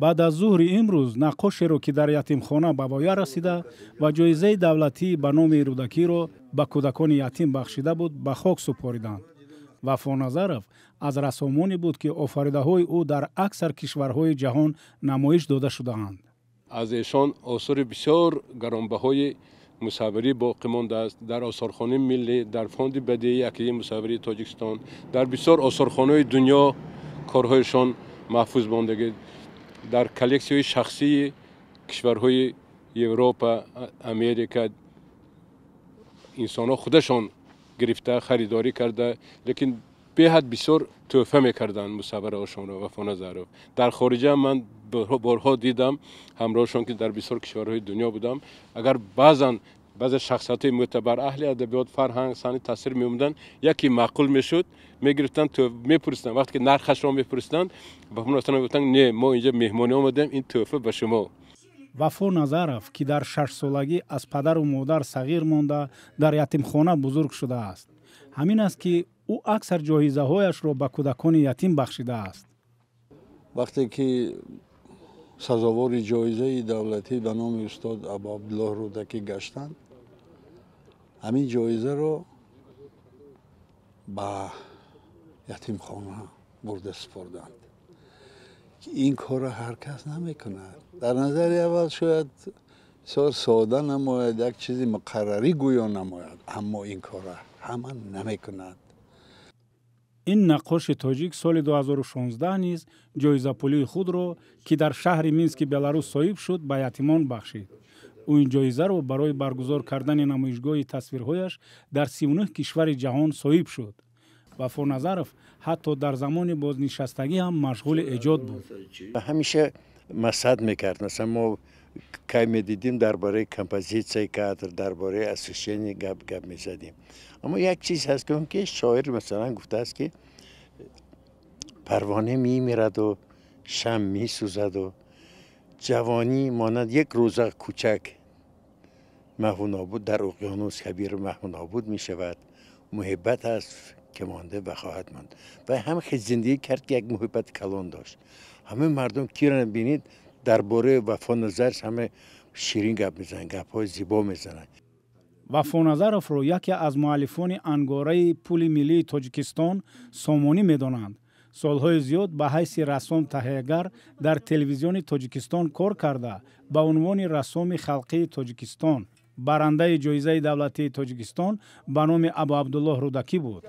баъд аз зӯҳри имрӯз наққошеро ки дар ятимхона ба воя расида ва ҷоизаи давлатӣ ба номи рӯдакиро ба кӯдакони ятим бахшида буд ба хок супориданд вафоназаров аз расомоне буд ки офаридаҳои ӯ дар аксар кишварҳои ҷаҳон намоиш дода шудаанд аз эшон осори бисёр гаронбаҳои мусаввирӣ боқӣ мондааст дар осорхонаи миллӣ дар фонди бадеии академияи мусаввирии тоҷикистон дар бисёр осорхонаҳои дунё корҳояшон маҳфуз мондагид در کلکسیوی شخصی کشورهای اروپا امریکا انسان ها خودشان گرفته خریداری کرده لیکن به حد بسیار توفه میکردن مسابقه هاشون را و فانه در خارجه من بارها دیدم همراهشون که در بسیار کشورهای دنیا بودم اگر بعضا баъзе шахсиятҳои мӯътабар аҳли адабиёт фарҳанг санъат таъсир меомаданд яке маъқул мешуд мегирифтанд мепурсиданд вақте ки нархашро мепурсиданд ба муносибатан гуфтанд не мо инҷо меҳмонӣ омадаем ин тӯҳфа ба шумо вафо назаров ки дар шашсолагӣ аз падару модар сағир монда дар ятимхона бузург шудааст ҳамин аст ки ӯ аксар ҷоҳизаҳояшро ба кӯдакони ятим бахшидааст вақте ки сазовори ҷоизаи давлатӣ ба номи устод абуабдуллоҳ рӯдакӣ гаштанд ҳамин ҷоизаро ба ятимхона бурда супорданд ин корро ҳар кас намекунад дар назари аввал шояд бисёр сода намояд як чизи муқаррарӣ гӯё намояд аммо ин корро ҳама намекунад ин наққоши тоҷик соли 2016 низ ҷоизапулии худро ки дар шаҳри мински беларус соҳиб шуд ба ятимон бахшид او این جایزه برای برگزار کردن نمایشگاه تصویرهایش در 39 کشور جهان صاحب شد و فرنظرف حتی در زمان بازنشستگی هم مشغول ایجاد بود همیشه مسد میکرد مثلا ما که می دیدیم درباره کمپوزیشن کادر درباره اسوسییشن گپ گپ می زدیم اما یک چیز هست که که شاعر مثلا گفته است که پروانه می میرد و شم می سوزد و جوانی ماند یک روزه کوچک محو نابود در اقیانوس کبیر محو نابود می شود محبت است که مانده و خواهد ماند و همه خیلی زندگی کرد که یک محبت کلان داشت همه مردم کی را بینید درباره وفا نظرش همه شیرین گپ میزنن گپ های زیبا میزنن وفا نظرف رو یکی از معلفان انگاره پول ملی تاجیکستان سامونی میدانند سالهای زیاد به حیثیت رسام تهیگر در تلویزیون تاجکستان کار کرده به عنوان رسوم خلقی барандаи ҷоизаи давлатии тоҷикистон ба номи абу абдуллоҳ рудакӣ буд